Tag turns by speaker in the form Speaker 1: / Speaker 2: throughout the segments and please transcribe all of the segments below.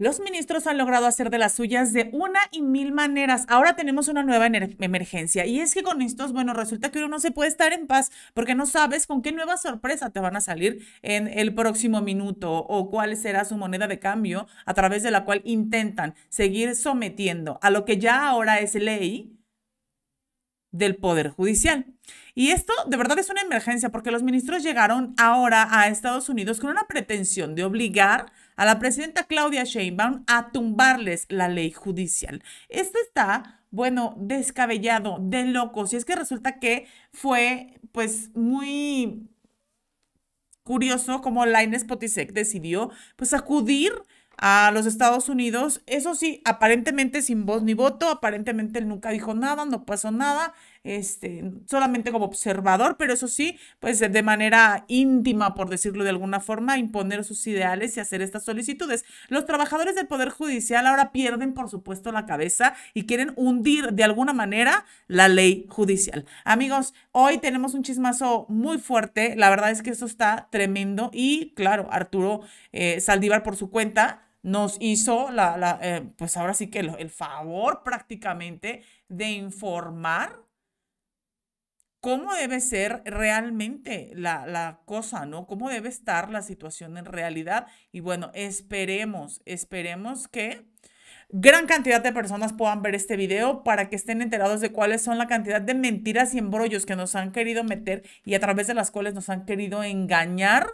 Speaker 1: Los ministros han logrado hacer de las suyas de una y mil maneras. Ahora tenemos una nueva emergencia y es que con estos, bueno, resulta que uno no se puede estar en paz porque no sabes con qué nueva sorpresa te van a salir en el próximo minuto o cuál será su moneda de cambio a través de la cual intentan seguir sometiendo a lo que ya ahora es ley del Poder Judicial. Y esto de verdad es una emergencia porque los ministros llegaron ahora a Estados Unidos con una pretensión de obligar a la presidenta Claudia Sheinbaum a tumbarles la ley judicial. Esto está, bueno, descabellado, de locos. Y es que resulta que fue, pues, muy curioso como Laines Potisek decidió, pues, acudir a los Estados Unidos. Eso sí, aparentemente sin voz ni voto, aparentemente él nunca dijo nada, no pasó nada este, solamente como observador, pero eso sí, pues de manera íntima, por decirlo de alguna forma, imponer sus ideales y hacer estas solicitudes. Los trabajadores del Poder Judicial ahora pierden, por supuesto, la cabeza y quieren hundir de alguna manera la ley judicial. Amigos, hoy tenemos un chismazo muy fuerte, la verdad es que eso está tremendo y claro, Arturo eh, Saldívar por su cuenta nos hizo la, eh, pues ahora sí que el favor prácticamente de informar cómo debe ser realmente la, cosa, ¿no? Cómo debe estar la situación en realidad. Y bueno, esperemos, esperemos que gran cantidad de personas puedan ver este video para que estén enterados de cuáles son la cantidad de mentiras y embrollos que nos han querido meter y a través de las cuales nos han querido engañar,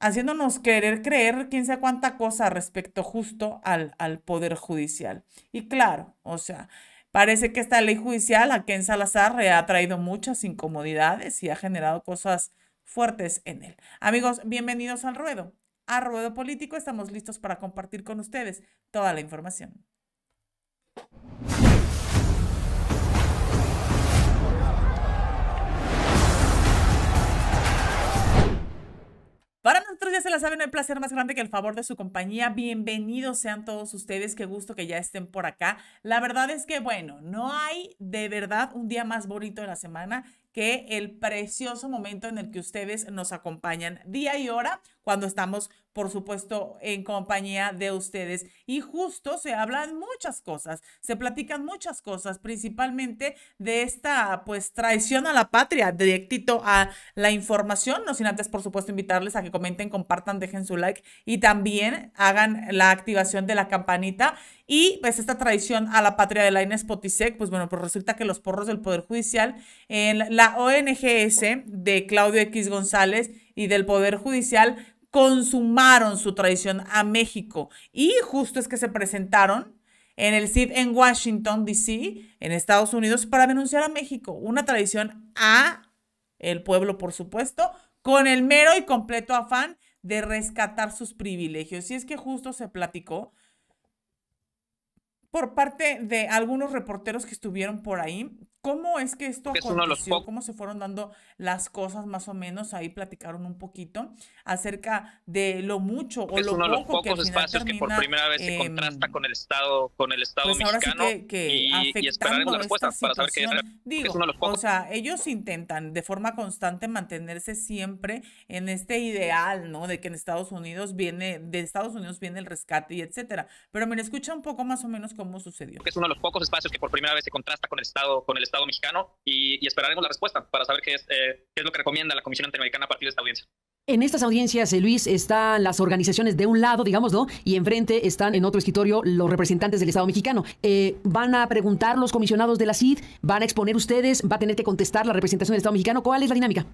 Speaker 1: haciéndonos querer creer quién sabe cuánta cosa respecto justo al, al Poder Judicial. Y claro, o sea, Parece que esta ley judicial a Ken Salazar le ha traído muchas incomodidades y ha generado cosas fuertes en él. Amigos, bienvenidos al ruedo. A ruedo político estamos listos para compartir con ustedes toda la información. Para nosotros ya se la saben, el placer más grande que el favor de su compañía. Bienvenidos sean todos ustedes, qué gusto que ya estén por acá. La verdad es que, bueno, no hay de verdad un día más bonito de la semana que el precioso momento en el que ustedes nos acompañan día y hora cuando estamos, por supuesto, en compañía de ustedes. Y justo se hablan muchas cosas, se platican muchas cosas, principalmente de esta, pues, traición a la patria, directito a la información, no sin antes, por supuesto, invitarles a que comenten, compartan, dejen su like y también hagan la activación de la campanita. Y pues esta traición a la patria de la Inés Potisec, pues bueno, pues resulta que los porros del Poder Judicial, en la ONGS de Claudio X González y del Poder Judicial, consumaron su traición a México. Y justo es que se presentaron en el CID en Washington, D.C., en Estados Unidos, para denunciar a México. Una traición a el pueblo, por supuesto, con el mero y completo afán de rescatar sus privilegios. Y es que justo se platicó por parte de algunos reporteros que estuvieron por ahí. ¿Cómo es que esto es ¿Cómo se fueron dando las cosas más o menos? Ahí platicaron un poquito acerca de lo mucho o es uno de los pocos espacios que por primera vez se em,
Speaker 2: contrasta con el estado con el estado pues mexicano que, y, y para saber
Speaker 1: digo, es uno de los pocos. O sea, ellos intentan de forma constante mantenerse siempre en este ideal, ¿no? De que en Estados Unidos viene de Estados Unidos viene el rescate y etcétera. Pero me escucha un poco más o menos cómo sucedió.
Speaker 2: Es uno de los pocos espacios que por primera vez se contrasta con el Estado, con el Estado mexicano y, esperaremos la respuesta para saber qué es, eh, qué es lo que recomienda la Comisión Interamericana a partir de esta audiencia. En estas audiencias, eh, Luis, están las organizaciones de un lado, digamos, Y enfrente están en otro escritorio los representantes del Estado mexicano. Eh, ¿Van a preguntar los comisionados de la CID? ¿Van a exponer ustedes? ¿Va a tener que contestar la representación del Estado mexicano? ¿Cuál es la dinámica?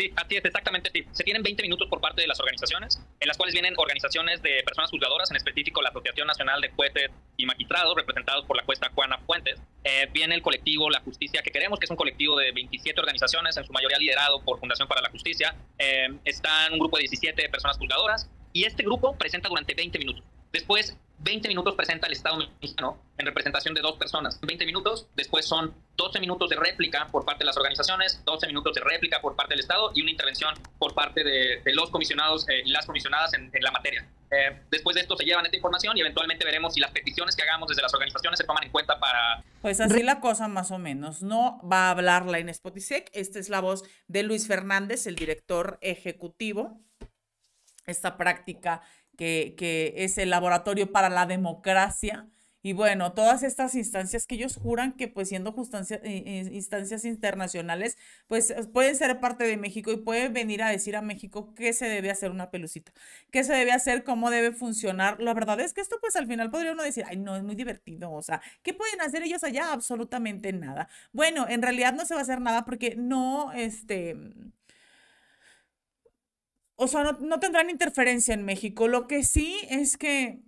Speaker 2: Sí, así es, exactamente. Se tienen 20 minutos por parte de las organizaciones, en las cuales vienen organizaciones de personas juzgadoras, en específico la Asociación Nacional de Jueces y Magistrados, representados por la cuesta Juana Fuentes. Eh, viene el colectivo La Justicia que queremos, que es un colectivo de 27 organizaciones, en su mayoría liderado por Fundación para la Justicia. Eh, están un grupo de 17 personas juzgadoras y este grupo presenta durante 20 minutos. Después, 20 minutos presenta el Estado mexicano en representación de dos personas. 20 minutos, después son 12 minutos de réplica por parte de las organizaciones, 12 minutos de réplica por parte del Estado y una intervención por parte de, los comisionados eh, y las comisionadas en, la materia. Eh, después de esto se llevan esta información y eventualmente veremos si las peticiones que hagamos desde las organizaciones se toman en cuenta para...
Speaker 1: Pues así la cosa más o menos. No va a hablar la Inés Esta es la voz de Luis Fernández, el director ejecutivo. Esta práctica que, es el Laboratorio para la Democracia. Y bueno, todas estas instancias que ellos juran que pues siendo eh, eh, instancias internacionales, pues eh, pueden ser parte de México y pueden venir a decir a México qué se debe hacer una pelucita, qué se debe hacer, cómo debe funcionar. La verdad es que esto pues al final podría uno decir, ay, no, es muy divertido, o sea, ¿qué pueden hacer ellos allá? Absolutamente nada. Bueno, en realidad no se va a hacer nada porque no, este o sea, no, tendrán interferencia en México. Lo que sí es que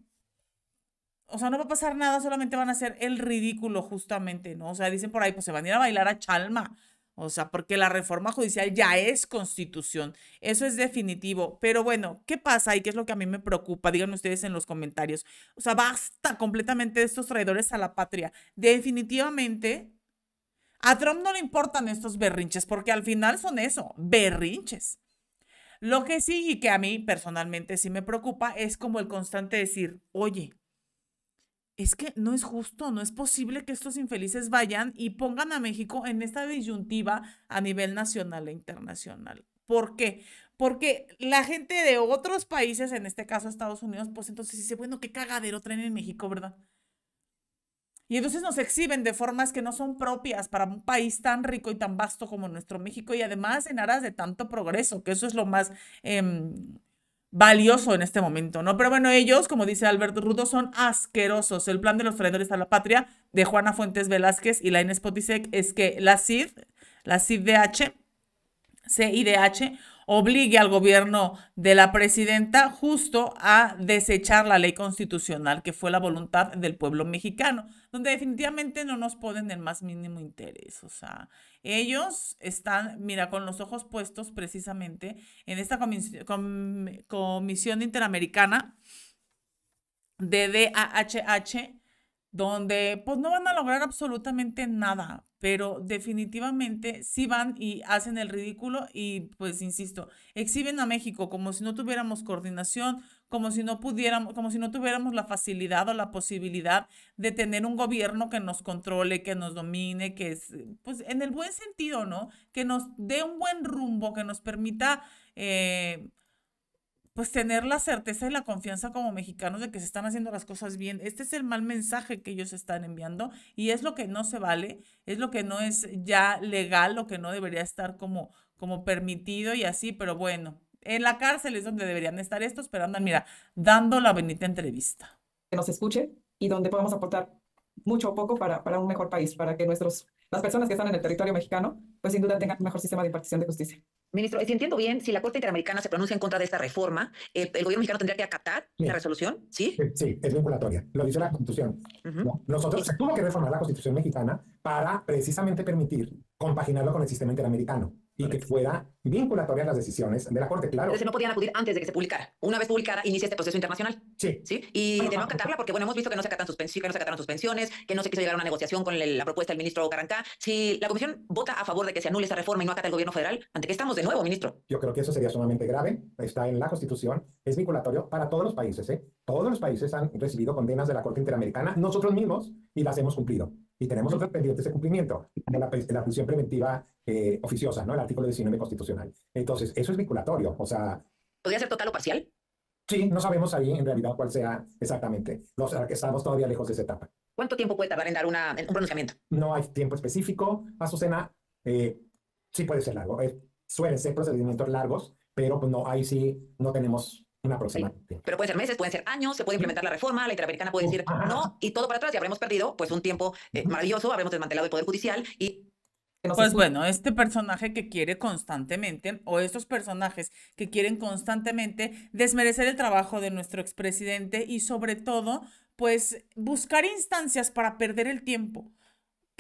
Speaker 1: o sea, no va a pasar nada, solamente van a hacer el ridículo justamente, ¿no? O sea, dicen por ahí, pues se van a ir a bailar a Chalma. O sea, porque la reforma judicial ya es constitución. Eso es definitivo. Pero bueno, ¿qué pasa? ¿Y qué es lo que a mí me preocupa? Díganme ustedes en los comentarios. O sea, basta completamente de estos traidores a la patria. Definitivamente, a Trump no le importan estos berrinches, porque al final son eso, berrinches. Lo que sí y que a mí personalmente sí me preocupa es como el constante decir, oye, es que no es justo, no es posible que estos infelices vayan y pongan a México en esta disyuntiva a nivel nacional e internacional. ¿Por qué? Porque la gente de otros países, en este caso Estados Unidos, pues entonces dice, bueno, qué cagadero traen en México, ¿verdad? Y entonces nos exhiben de formas que no son propias para un país tan rico y tan vasto como nuestro México y además en aras de tanto progreso, que eso es lo más em, valioso en este momento, ¿no? Pero bueno, ellos, como dice Alberto Rudo, son asquerosos. El plan de los traidores a la patria de Juana Fuentes Velázquez y la Inés Potisek es que la CID, la CIDH, CIDH, obligue al gobierno de la presidenta justo a desechar la ley constitucional, que fue la voluntad del pueblo mexicano, donde definitivamente no nos ponen el más mínimo interés. O sea, ellos están, mira, con los ojos puestos precisamente en esta comisión, interamericana de DAHH donde pues no van a lograr absolutamente nada, pero definitivamente sí van y hacen el ridículo y pues insisto, exhiben a México como si no tuviéramos coordinación, como si no pudiéramos, como si no tuviéramos la facilidad o la posibilidad de tener un gobierno que nos controle, que nos domine, que es pues en el buen sentido, ¿no? Que nos dé un buen rumbo, que nos permita eh, pues tener la certeza y la confianza como mexicanos de que se están haciendo las cosas bien. Este es el mal mensaje que ellos están enviando y es lo que no se vale, es lo que no es ya legal, lo que no debería estar como, como permitido y así, pero bueno, en la cárcel es donde deberían estar estos, pero andan, mira, dando la bendita entrevista.
Speaker 2: Que nos escuche y donde
Speaker 1: podemos aportar mucho o poco para, un
Speaker 2: mejor país, para que nuestros, las personas que están en el territorio mexicano, pues sin duda tengan un mejor sistema de impartición de justicia. Ministro, eh, si entiendo bien, si la Corte Interamericana se pronuncia en contra de esta reforma, eh, ¿el, gobierno mexicano tendría que acatar la
Speaker 3: resolución? ¿Sí? Sí, es vinculatoria. Lo dice la Constitución. Nosotros se que reformar la Constitución mexicana para precisamente permitir compaginarlo con el sistema interamericano y que fuera vinculatoria a las decisiones de la Corte, claro. Entonces no
Speaker 2: podían acudir antes de que se publicara. Una vez publicada, inicia este proceso internacional. Sí. Y de no acatarla, porque bueno, hemos visto que no se, acatan que no que no se quiso llegar a una negociación con la propuesta del ministro Carancá. Si la Comisión vota a favor de que se anule esa reforma y no acata el gobierno federal, ¿ante qué estamos de nuevo,
Speaker 3: ministro? Yo creo que eso sería sumamente grave. Está en la Constitución, es vinculatorio para todos los países. ¿eh? Todos los países han recibido condenas de la Corte Interamericana, nosotros mismos, y las hemos cumplido. Y tenemos otros pendientes de cumplimiento, de la, la preventiva eh, oficiosa, ¿no? El artículo 19 constitucional. Entonces, eso es vinculatorio, o sea... ¿Podría ser total o parcial? Sí, no sabemos ahí en realidad cuál sea exactamente. Los, estamos todavía lejos de esa etapa.
Speaker 2: ¿Cuánto tiempo puede tardar en dar una,
Speaker 3: un pronunciamiento? No hay tiempo específico. Azucena, eh, sí puede ser largo. Eh, suelen ser procedimientos largos, pero pues no, hay sí no tenemos pero
Speaker 4: pueden ser meses, pueden
Speaker 2: ser años, se puede implementar la reforma, la interamericana puede oh, decir ah, no ah. y todo para atrás y habremos perdido pues un tiempo eh, maravilloso, habremos desmantelado el Poder Judicial y...
Speaker 1: Pues bueno, este personaje que quiere constantemente, o estos personajes que quieren constantemente desmerecer el trabajo de nuestro expresidente y sobre todo, pues buscar instancias para perder el tiempo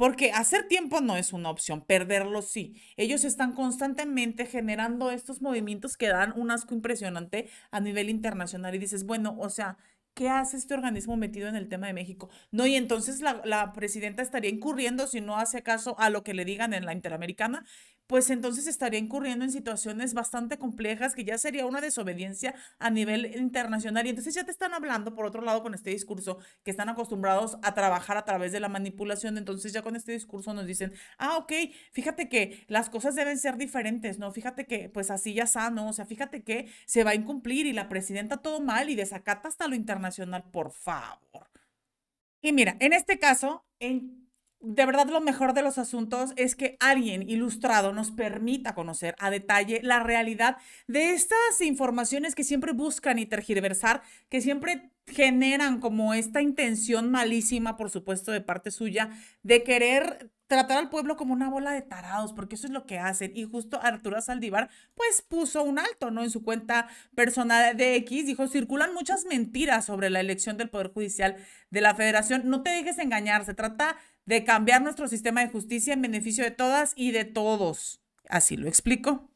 Speaker 1: porque hacer tiempo no es una opción, perderlo sí. Ellos están constantemente generando estos movimientos que dan un asco impresionante a nivel internacional y dices, bueno, o sea, ¿qué hace este organismo metido en el tema de México? No, y entonces la, la presidenta estaría incurriendo si no hace caso a lo que le digan en la Interamericana, pues entonces estaría incurriendo en situaciones bastante complejas que ya sería una desobediencia a nivel internacional. Y entonces ya te están hablando, por otro lado, con este discurso, que están acostumbrados a trabajar a través de la manipulación. Entonces ya con este discurso nos dicen, ah, ok, fíjate que las cosas deben ser diferentes, ¿no? Fíjate que pues así ya sano, o sea, fíjate que se va a incumplir y la presidenta todo mal y desacata hasta lo internacional, por favor. Y mira, en este caso, en de verdad lo mejor de los asuntos es que alguien ilustrado nos permita conocer a detalle la realidad de estas informaciones que siempre buscan y tergiversar, que siempre generan como esta intención malísima, por supuesto, de parte suya, de querer tratar al pueblo como una bola de tarados, porque eso es lo que hacen. Y justo Arturo Saldívar, pues puso un alto, ¿no? En su cuenta personal de X, dijo, circulan muchas mentiras sobre la elección del Poder Judicial de la Federación. No te dejes engañar, se trata de cambiar nuestro sistema de justicia en beneficio de todas y de todos. Así lo explico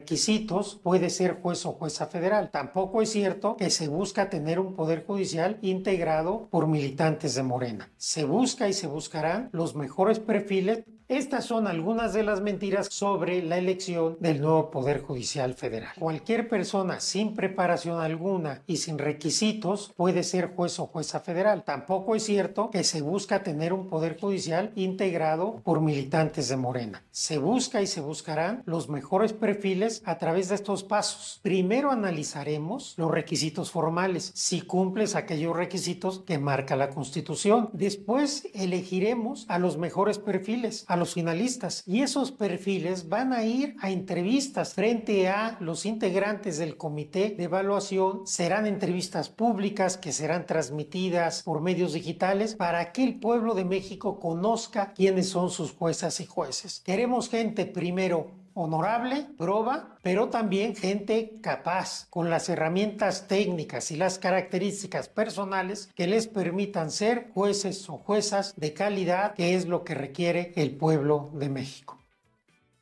Speaker 3: requisitos puede ser juez o jueza federal. Tampoco es cierto que se busca tener un poder judicial integrado por militantes de Morena. Se busca y se buscarán los mejores perfiles. Estas son algunas de las mentiras sobre la elección del nuevo Poder Judicial Federal. Cualquier persona sin preparación alguna y sin requisitos puede ser juez o jueza federal. Tampoco es cierto que se busca tener un Poder Judicial integrado por militantes de Morena. Se busca y se buscarán los mejores perfiles a través de estos pasos. Primero analizaremos los requisitos formales, si cumples aquellos requisitos que marca la Constitución. Después elegiremos a los mejores perfiles, a los finalistas, y esos perfiles van a ir a entrevistas frente a los integrantes del comité de evaluación. Serán entrevistas públicas que serán transmitidas por medios digitales para que el pueblo de México conozca quiénes son sus juezas y jueces. Queremos gente primero honorable, proba, pero también gente capaz, con las herramientas técnicas y las características personales que les permitan ser jueces o juezas de calidad, que es lo que requiere el pueblo de México.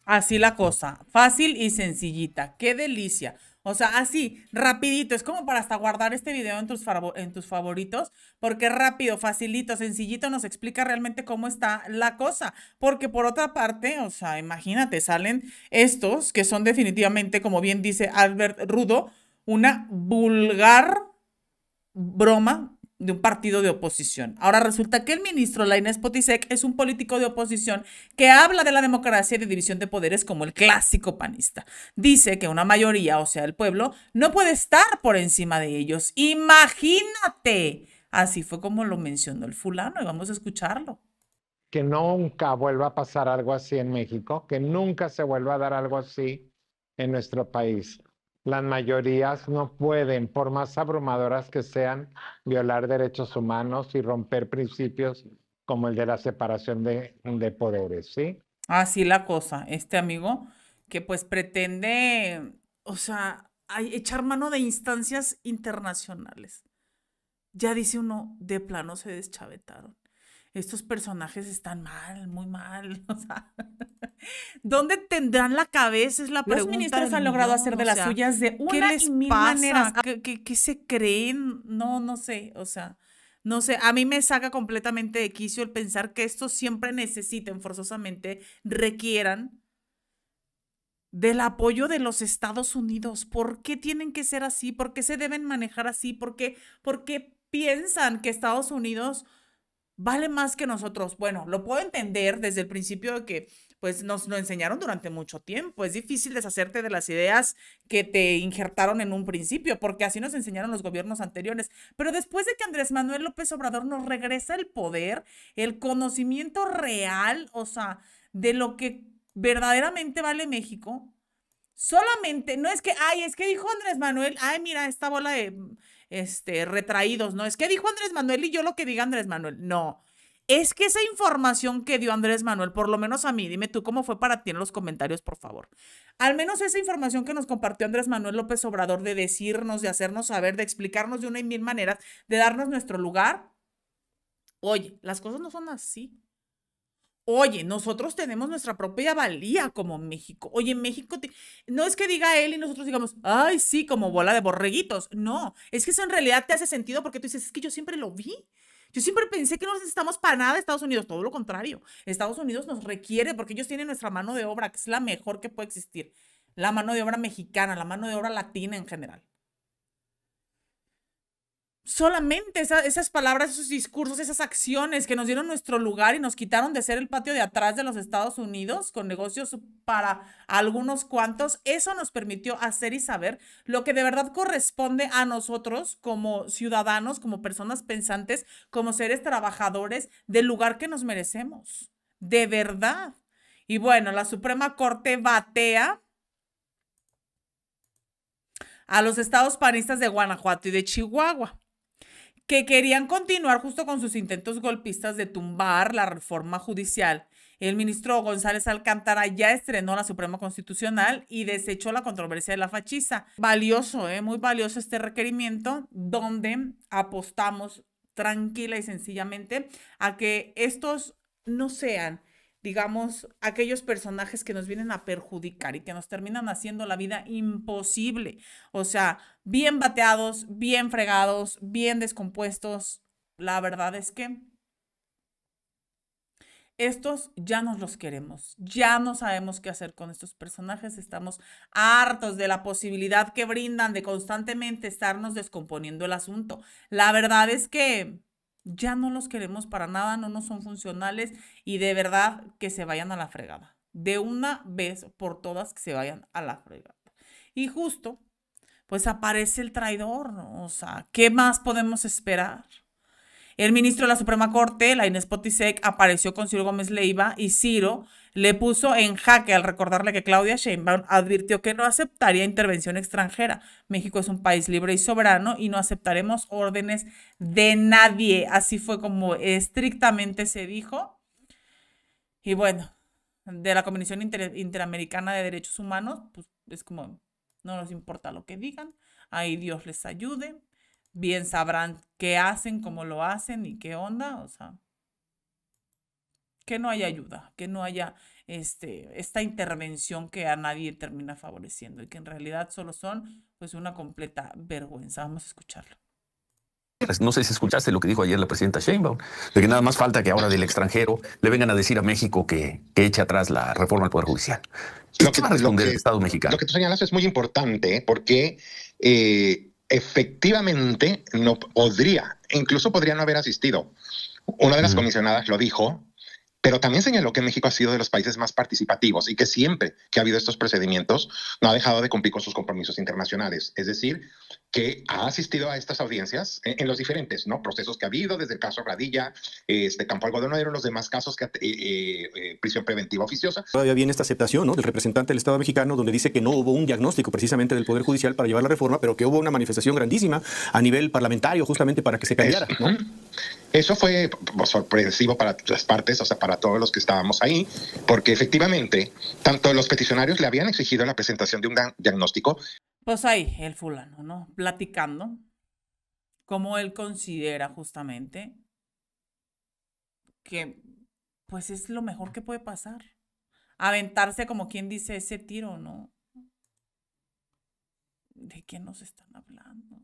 Speaker 1: Así la cosa, fácil y sencillita, qué delicia. O sea, así, rapidito. Es como para hasta guardar este video en tus, en tus favoritos, porque rápido, facilito, sencillito nos explica realmente cómo está la cosa. Porque por otra parte, o sea, imagínate, salen estos que son definitivamente, como bien dice Albert Rudo, una vulgar broma de un partido de oposición. Ahora resulta que el ministro Lainez Potisek es un político de oposición que habla de la democracia y de división de poderes como el clásico panista. Dice que una mayoría, o sea, el pueblo, no puede estar por encima de ellos. Imagínate. Así fue como lo mencionó el fulano y vamos a escucharlo.
Speaker 3: Que nunca vuelva a pasar algo así en México, que nunca se vuelva a dar algo así en nuestro país las mayorías no pueden, por más abrumadoras que sean, violar derechos humanos y romper principios como el de la separación de, poderes, ¿sí? Así la cosa, este
Speaker 1: amigo que pues pretende, o sea, echar mano de instancias internacionales. Ya dice uno, de plano se deschavetaron estos personajes están mal, muy mal. O ¿dónde tendrán la cabeza? Es la pregunta. Los ministros han logrado hacer de las suyas de una ¿qué les ¿Qué, se creen? No, no sé. O sea, no sé. A mí me saca completamente de quicio el pensar que estos siempre necesiten, forzosamente, requieran del apoyo de los Estados Unidos. ¿Por qué tienen que ser así? ¿Por qué se deben manejar así? ¿Por qué, por qué piensan que Estados Unidos vale más que nosotros. Bueno, lo puedo entender desde el principio de que pues nos lo enseñaron durante mucho tiempo. Es difícil deshacerte de las ideas que te injertaron en un principio, porque así nos enseñaron los gobiernos anteriores. Pero después de que Andrés Manuel López Obrador nos regresa el poder, el conocimiento real, o sea, de lo que verdaderamente vale México, solamente, no es que, ay, es que dijo Andrés Manuel, ay, mira, esta bola de este, retraídos, ¿no? Es que dijo Andrés Manuel y yo lo que diga Andrés Manuel. No. Es que esa información que dio Andrés Manuel, por lo menos a mí, dime tú cómo fue para ti en los comentarios, por favor. Al menos esa información que nos compartió Andrés Manuel López Obrador de decirnos, de hacernos saber, de explicarnos de una y mil maneras, de darnos nuestro lugar. Oye, las cosas no son así. Oye, nosotros tenemos nuestra propia valía como México. Oye, México, no es que diga él y nosotros digamos, ay, sí, como bola de borreguitos. No, es que eso en realidad te hace sentido porque tú dices, es que yo siempre lo vi. Yo siempre pensé que no necesitamos para nada de Estados Unidos, todo lo contrario. Estados Unidos nos requiere porque ellos tienen nuestra mano de obra, que es la mejor que puede existir. La mano de obra mexicana, la mano de obra latina en general solamente esas palabras, esos discursos, esas acciones que nos dieron nuestro lugar y nos quitaron de ser el patio de atrás de los Estados Unidos con negocios para algunos cuantos, eso nos permitió hacer y saber lo que de verdad corresponde a nosotros como ciudadanos, como personas pensantes, como seres trabajadores del lugar que nos merecemos. De verdad. Y bueno, la Suprema Corte batea a los estados panistas de Guanajuato y de Chihuahua que querían continuar justo con sus intentos golpistas de tumbar la reforma judicial. El ministro González Alcántara ya estrenó la Suprema Constitucional y desechó la controversia de la fachiza. Valioso, ¿eh? muy valioso este requerimiento donde apostamos tranquila y sencillamente a que estos no sean digamos, aquellos personajes que nos vienen a perjudicar y que nos terminan haciendo la vida imposible. O sea, bien bateados, bien fregados, bien descompuestos. La verdad es que estos ya nos los queremos, ya no sabemos qué hacer con estos personajes, estamos hartos de la posibilidad que brindan de constantemente estarnos descomponiendo el asunto. La verdad es que ya no los queremos para nada, no nos son funcionales y de verdad que se vayan a la fregada. De una vez por todas que se vayan a la fregada. Y justo, pues aparece el traidor, o sea, ¿qué más podemos esperar? El ministro de la Suprema Corte, la Inés Potisek, apareció con Ciro Gómez Leiva y Ciro le puso en jaque al recordarle que Claudia Sheinbaum advirtió que no aceptaría intervención extranjera. México es un país libre y soberano y no aceptaremos órdenes de nadie. Así fue como estrictamente se dijo. Y bueno, de la Comisión Interamericana de Derechos Humanos, pues es como, no nos importa lo que digan, ahí Dios les ayude bien sabrán qué hacen, cómo lo hacen y qué onda, o sea, que no haya ayuda, que no haya este, esta intervención que a nadie termina favoreciendo y que en realidad solo son pues una completa vergüenza. Vamos a escucharlo.
Speaker 2: No sé si escuchaste lo que dijo ayer la presidenta Sheinbaum, de que nada más falta que ahora del extranjero le vengan a decir a México que, que eche atrás la reforma al Poder Judicial.
Speaker 3: ¿Qué lo que, va a responder el Estado mexicano? Lo que tú señalas es muy importante porque eh, efectivamente no podría, incluso podría no haber asistido. Una de
Speaker 2: las comisionadas lo dijo, pero también señaló que México ha sido de los países más participativos y que siempre
Speaker 3: que ha habido estos procedimientos no ha dejado de cumplir con sus compromisos internacionales. Es decir, que ha asistido a estas audiencias en, los diferentes ¿no? procesos que ha habido, desde el caso Radilla, este Campo Algodonero, los demás casos que eh, eh, eh, prisión preventiva oficiosa.
Speaker 2: Todavía viene esta aceptación ¿no? del representante del Estado mexicano donde dice que no hubo un diagnóstico precisamente del Poder Judicial para llevar la reforma, pero que hubo una manifestación grandísima a nivel parlamentario justamente para que se cambiara. Eso, fue sorpresivo para las partes, o sea, para a todos los que estábamos ahí, porque efectivamente tanto los
Speaker 3: peticionarios le habían exigido la presentación de un diagnóstico.
Speaker 1: Pues ahí, el fulano, ¿no? Platicando cómo él considera justamente que pues es lo mejor que puede pasar. Aventarse como quien dice ese tiro, ¿no? ¿De qué nos están hablando?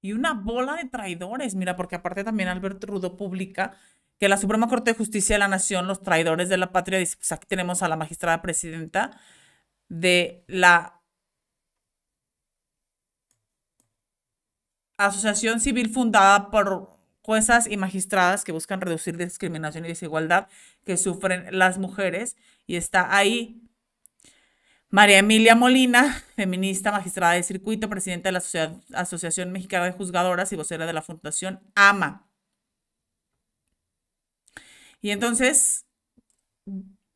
Speaker 1: y una bola de traidores, mira, porque aparte también Albert Rudo publica la Suprema Corte de Justicia de la Nación, los traidores de la patria, pues, aquí tenemos a la magistrada presidenta de la asociación civil fundada por juezas y magistradas que buscan reducir discriminación y desigualdad que sufren las mujeres. Y está ahí María Emilia Molina, feminista, magistrada de circuito, presidenta de la Asociación Mexicana de Juzgadoras y vocera de la Fundación AMA. Y entonces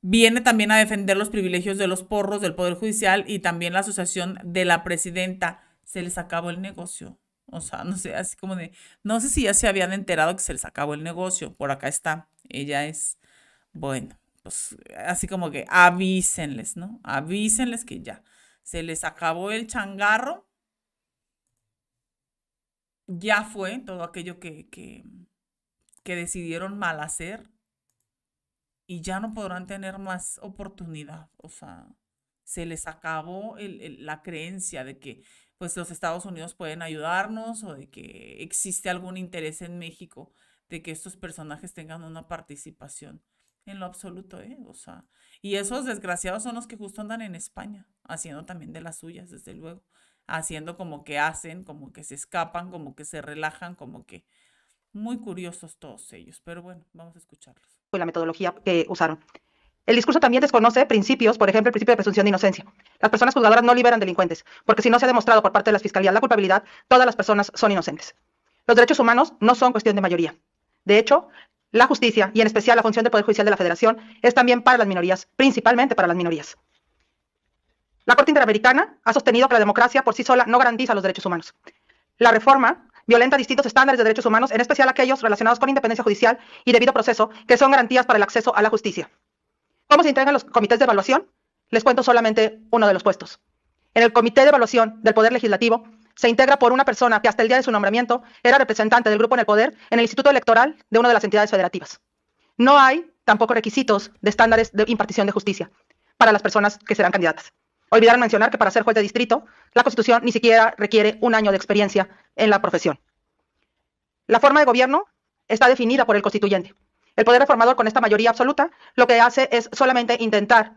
Speaker 1: viene también a defender los privilegios de los porros del Poder Judicial y también la asociación de la presidenta. Se les acabó el negocio. O sea, no sé, así como de, no sé si ya se habían enterado que se les acabó el negocio. Por acá está. Ella es, bueno, pues así como que avísenles, ¿no? Avísenles que ya se les acabó el changarro. Ya fue todo aquello que, que, que decidieron mal hacer y ya no podrán tener más oportunidad. O sea, se les acabó la creencia de que pues los Estados Unidos pueden ayudarnos o de que existe algún interés en México de que estos personajes tengan una participación en lo absoluto, ¿eh? O sea, y esos desgraciados son los que justo andan en España, haciendo también de las suyas, desde luego, haciendo como que hacen, como que se escapan, como que se relajan, como que muy curiosos todos ellos, pero bueno, vamos a
Speaker 2: escucharlos. La metodología que usaron. El discurso también desconoce principios, por ejemplo, el principio de presunción de inocencia. Las personas juzgadoras no liberan delincuentes, porque si no se ha demostrado por parte de las fiscalías la culpabilidad, todas las personas son inocentes. Los derechos humanos no son cuestión de mayoría. De hecho, la justicia, y en especial la función del Poder Judicial de la Federación, es también para las minorías, principalmente para las minorías. La Corte Interamericana ha sostenido que la democracia por sí sola no garantiza los derechos humanos. La reforma violenta distintos estándares de derechos humanos, en especial aquellos relacionados con independencia judicial y debido proceso, que son garantías para el acceso a la justicia. ¿Cómo se integran los comités de evaluación? Les cuento solamente uno de los puestos. En el Comité de Evaluación del Poder Legislativo se integra por una persona que hasta el día de su nombramiento era representante del grupo en el poder en el Instituto Electoral de una de las entidades federativas. No hay tampoco requisitos de estándares de impartición de justicia para las personas que serán candidatas. Olvidar mencionar que para ser juez de distrito, la Constitución ni siquiera requiere un año de experiencia en la profesión. La forma de gobierno está definida por el constituyente. El poder reformador con esta mayoría absoluta lo que hace es solamente intentar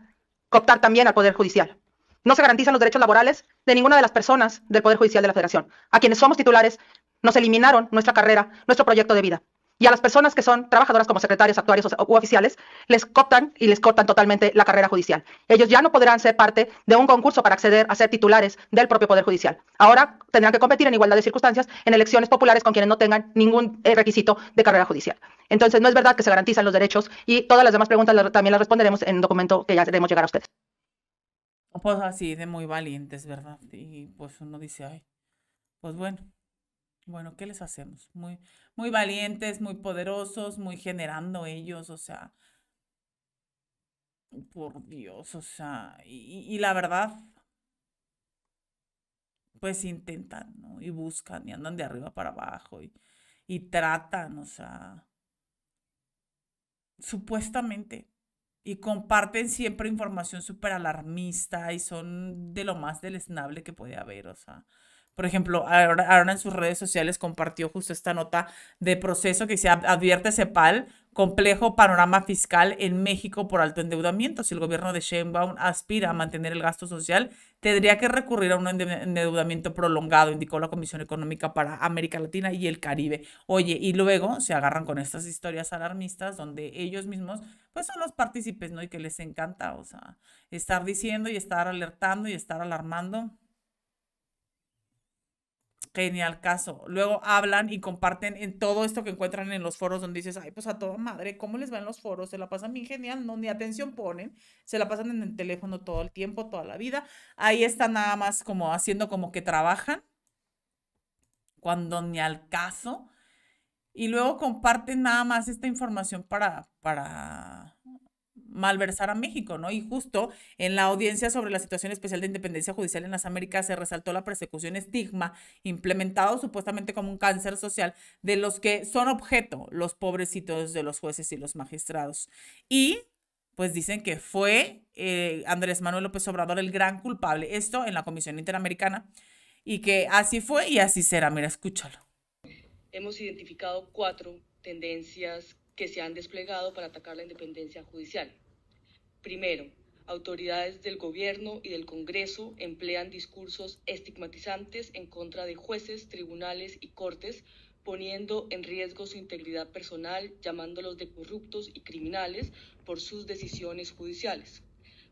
Speaker 2: cooptar también al poder judicial. No se garantizan los derechos laborales de ninguna de las personas del poder judicial de la Federación. A quienes somos titulares nos eliminaron nuestra carrera, nuestro proyecto de vida y a las personas que son trabajadoras como secretarios, actuarios u oficiales, les cooptan y les cortan totalmente la carrera judicial. Ellos ya no podrán ser parte de un concurso para acceder a ser titulares del propio Poder Judicial. Ahora tendrán que competir en igualdad de circunstancias en elecciones populares con quienes no tengan ningún eh, requisito de carrera judicial. Entonces, no es verdad que se garantizan los derechos y todas las demás preguntas también las responderemos en un documento que ya debemos llegar a ustedes.
Speaker 1: Pues así, de muy valientes, ¿verdad? Y pues uno dice, ay, pues bueno. Bueno, ¿qué les hacemos? Muy, muy valientes, muy poderosos, muy generando ellos, o sea, por Dios, o sea, y, la verdad, pues intentan, ¿no? Y buscan y andan de arriba para abajo y, y tratan, o sea, supuestamente. Y comparten siempre información súper alarmista y son de lo más deleznable que puede haber, o sea. Por ejemplo, ahora, en sus redes sociales compartió justo esta nota de proceso que se advierte CEPAL complejo panorama fiscal en México por alto endeudamiento. Si el gobierno de Sheinbaum aspira a mantener el gasto social, tendría que recurrir a un endeudamiento prolongado, indicó la Comisión Económica para América Latina y el Caribe. Oye, y luego se agarran con estas historias alarmistas donde ellos mismos pues son los partícipes, ¿no? Y que les encanta, o sea, estar diciendo y estar alertando y estar alarmando genial caso. Luego hablan y comparten en todo esto que encuentran en los foros donde dices, ay, pues a toda madre, ¿cómo les van los foros? Se la pasan bien genial, no, ni atención ponen, se la pasan en el teléfono todo el tiempo, toda la vida. Ahí están nada más como haciendo como que trabajan, cuando ni al caso. Y luego comparten nada más esta información para, para malversar a México, ¿no? Y justo en la audiencia sobre la situación especial de independencia judicial en las Américas se resaltó la persecución estigma implementado supuestamente como un cáncer social de los que son objeto los pobrecitos de los jueces y los magistrados. Y pues dicen que fue eh, Andrés Manuel López Obrador el gran culpable, esto en la Comisión Interamericana, y que así fue y así será. Mira, escúchalo. Hemos identificado cuatro tendencias que se
Speaker 4: han desplegado para atacar la independencia judicial. Primero, autoridades del gobierno y del Congreso emplean discursos estigmatizantes en contra de jueces, tribunales y cortes, poniendo en riesgo su integridad personal, llamándolos
Speaker 1: de corruptos y criminales por sus decisiones judiciales.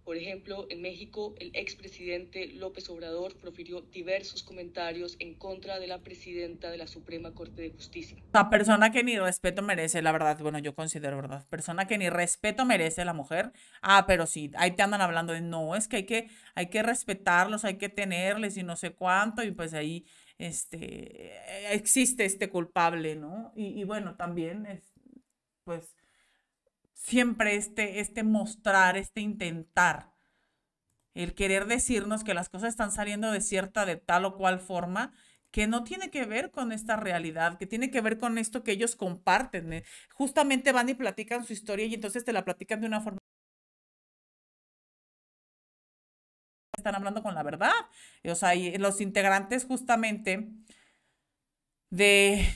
Speaker 1: Por ejemplo, en México, el expresidente López Obrador profirió diversos comentarios en contra de la presidenta de la Suprema Corte de Justicia. La persona que ni respeto merece, la verdad, bueno, yo considero, ¿verdad? Persona que ni respeto merece la mujer. Ah, pero sí, ahí te andan hablando de no, es que hay que, hay que respetarlos, hay que tenerles y no sé cuánto, y pues ahí este, existe este culpable, ¿no? Y, y bueno, también, es, pues siempre este, este mostrar, este intentar, el querer decirnos que las cosas están saliendo de cierta, de tal o cual forma, que no tiene que ver con esta realidad, que tiene que ver con esto que ellos comparten. Eh, justamente van y platican su historia y entonces te la platican de una forma. Están hablando con la verdad. O sea, y los integrantes justamente de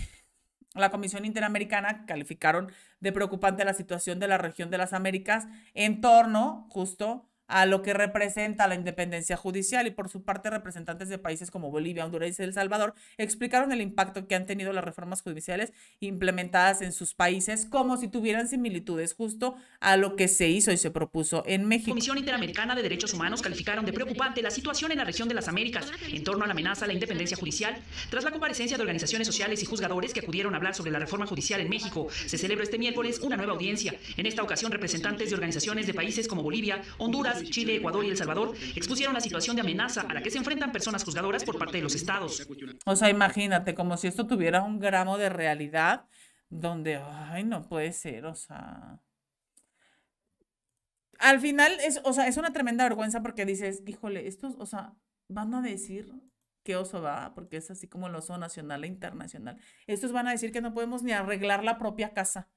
Speaker 1: la Comisión Interamericana calificaron de preocupante la situación de la región de las Américas en torno justo a lo que representa la independencia judicial y por su parte representantes de países como Bolivia, Honduras y El Salvador explicaron el impacto que han tenido las reformas judiciales implementadas en sus países como si tuvieran similitudes justo a lo que se hizo y se propuso en México. Comisión Interamericana de Derechos Humanos calificaron de preocupante la situación en la región de las Américas en torno a la amenaza a la independencia judicial. Tras la
Speaker 2: comparecencia de organizaciones sociales y juzgadores que acudieron a hablar sobre la reforma judicial en México, se celebra este miércoles una nueva audiencia. En esta ocasión representantes de organizaciones de países como Bolivia, Honduras, Chile, Ecuador y El Salvador
Speaker 1: expusieron la situación de amenaza a la que se enfrentan personas juzgadoras por parte de los estados. O sea, imagínate, como si esto tuviera un gramo de realidad donde, ay, no puede ser, o sea... Al final, es, o sea, es una tremenda vergüenza porque dices, híjole, estos, o sea, van a decir que oso va, porque es así como el oso nacional e internacional. Estos van a decir que no podemos ni arreglar la propia casa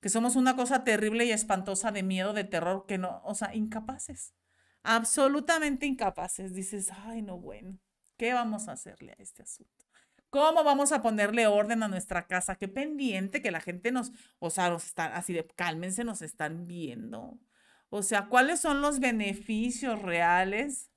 Speaker 1: que somos una cosa terrible y espantosa de miedo, de terror, que no, o sea, incapaces, absolutamente incapaces. Dices, ay, no, bueno, ¿qué vamos a hacerle a este asunto? ¿Cómo vamos a ponerle orden a nuestra casa? Qué pendiente que la gente nos, o sea, nos están así de cálmense, nos están viendo. O sea, ¿cuáles son los beneficios reales?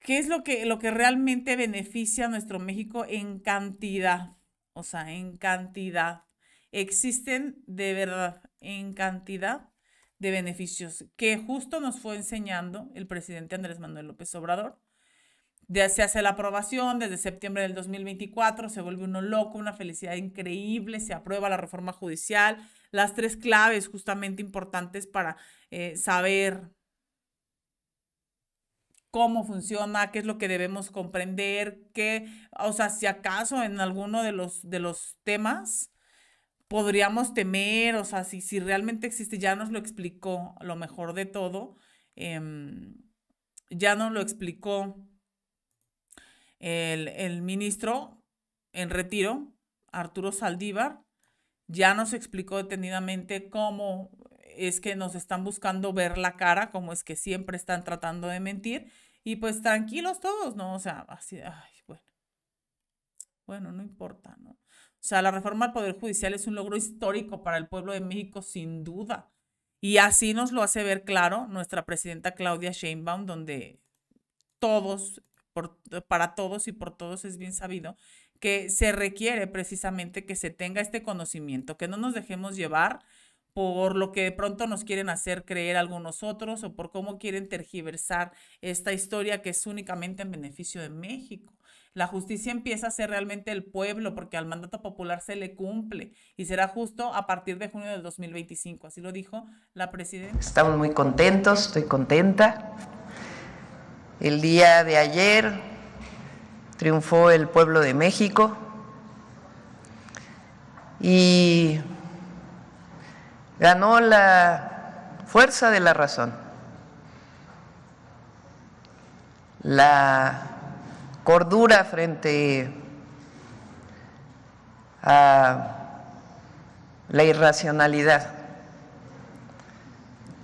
Speaker 1: ¿Qué es lo que, lo que realmente beneficia a nuestro México en cantidad? o sea, en cantidad. Existen de verdad en cantidad de beneficios que justo nos fue enseñando el presidente Andrés Manuel López Obrador. Ya se hace la aprobación desde septiembre del 2024, se vuelve uno loco, una felicidad increíble, se aprueba la reforma judicial, las tres claves justamente importantes para eh, saber cómo funciona, qué es lo que debemos comprender, qué, o sea, si acaso en alguno de los, de los temas podríamos temer, o sea, si, realmente existe, ya nos lo explicó lo mejor de todo, em, ya nos lo explicó el, el ministro en retiro, Arturo Saldívar, ya nos explicó detenidamente cómo es que nos están buscando ver la cara, como es que siempre están tratando de mentir. Y pues tranquilos todos, ¿no? O sea, así, bueno. Bueno, no importa, ¿no? O sea, la reforma al Poder Judicial es un logro histórico para el pueblo de México, sin duda. Y así nos lo hace ver claro nuestra presidenta Claudia Sheinbaum, donde todos, para todos y por todos es bien sabido que se requiere precisamente que se tenga este conocimiento, que no nos dejemos llevar por lo que de pronto nos quieren hacer creer algunos otros o por cómo quieren tergiversar esta historia que es únicamente en beneficio de México. La justicia empieza a ser realmente el pueblo porque al mandato popular se le cumple y será justo a partir de junio del 2025. Así lo dijo la presidenta. Estamos muy
Speaker 4: contentos, estoy contenta. El día de ayer triunfó el pueblo de México y ganó la fuerza de la razón, la cordura frente a la irracionalidad.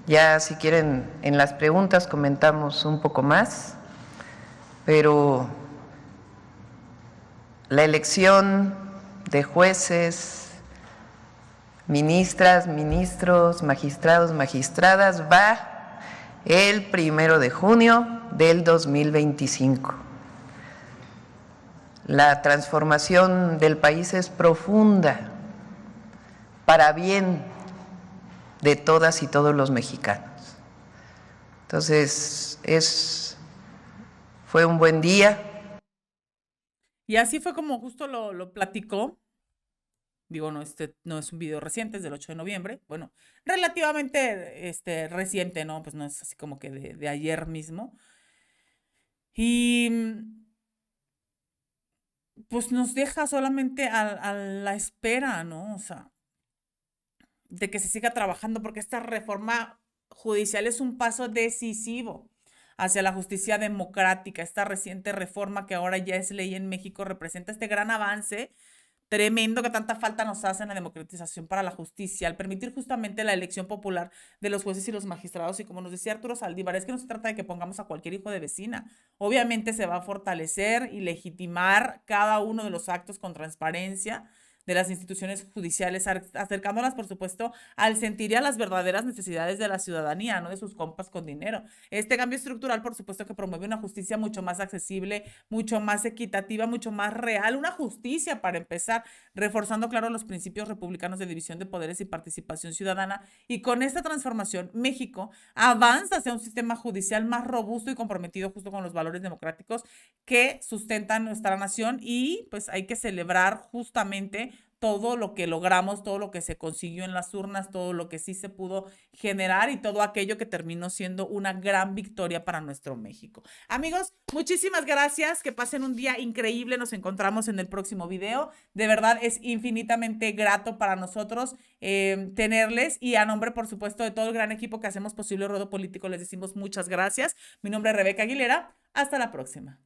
Speaker 4: Ya si quieren en las preguntas comentamos un poco más, pero la elección de jueces, ministras, ministros, magistrados, magistradas, va el primero de junio del 2025. La transformación del país es profunda para bien de todas y todos los mexicanos. Entonces, es, fue un buen día.
Speaker 1: Y así fue como justo lo platicó digo, no, este no es un video reciente, es del 8 de noviembre, bueno, relativamente este, reciente, ¿no? Pues no es así como que de, de ayer mismo. Y pues nos deja solamente a, a, la espera, ¿no? O sea, de que se siga trabajando, porque esta reforma judicial es un paso decisivo hacia la justicia democrática. Esta reciente reforma que ahora ya es ley en México representa este gran avance Tremendo que tanta falta nos hace en la democratización para la justicia, al permitir justamente la elección popular de los jueces y los magistrados. Y como nos decía Arturo Saldívar, es que no se trata de que pongamos a cualquier hijo de vecina. Obviamente se va a fortalecer y legitimar cada uno de los actos con transparencia, de las instituciones judiciales, acercándolas, por supuesto, al sentir y a las verdaderas necesidades de la ciudadanía, no de sus compas con dinero. Este cambio estructural, por supuesto, que promueve una justicia mucho más accesible, mucho más equitativa, mucho más real, una justicia para empezar, reforzando, claro, los principios republicanos de división de poderes y participación ciudadana. Y con esta transformación, México avanza hacia un sistema judicial más robusto y comprometido justo con los valores democráticos que sustentan nuestra nación y pues hay que celebrar justamente todo lo que logramos, todo lo que se consiguió en las urnas, todo lo que sí se pudo generar y todo aquello que terminó siendo una gran victoria para nuestro México. Amigos, muchísimas gracias, que pasen un día increíble, nos encontramos en el próximo video, de verdad es infinitamente grato para nosotros eh, tenerles y a nombre, por supuesto, de todo el gran equipo que hacemos posible Rodo Político, les decimos muchas gracias. Mi nombre es Rebeca Aguilera, hasta la próxima.